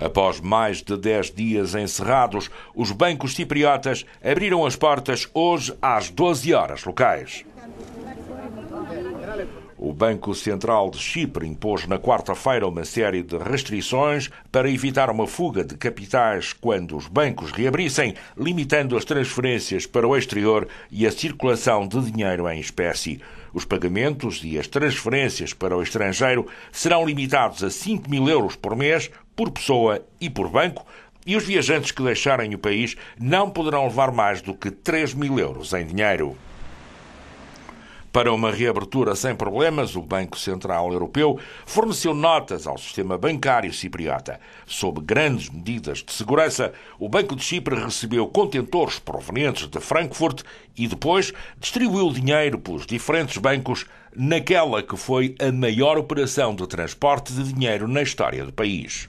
Após mais de 10 dias encerrados, os bancos cipriotas abriram as portas hoje às 12 horas locais. O Banco Central de Chipre impôs na quarta-feira uma série de restrições para evitar uma fuga de capitais quando os bancos reabrissem, limitando as transferências para o exterior e a circulação de dinheiro em espécie. Os pagamentos e as transferências para o estrangeiro serão limitados a 5 mil euros por mês, por pessoa e por banco, e os viajantes que deixarem o país não poderão levar mais do que 3 mil euros em dinheiro. Para uma reabertura sem problemas, o Banco Central Europeu forneceu notas ao sistema bancário cipriota. Sob grandes medidas de segurança, o Banco de Chipre recebeu contentores provenientes de Frankfurt e depois distribuiu dinheiro pelos diferentes bancos naquela que foi a maior operação de transporte de dinheiro na história do país.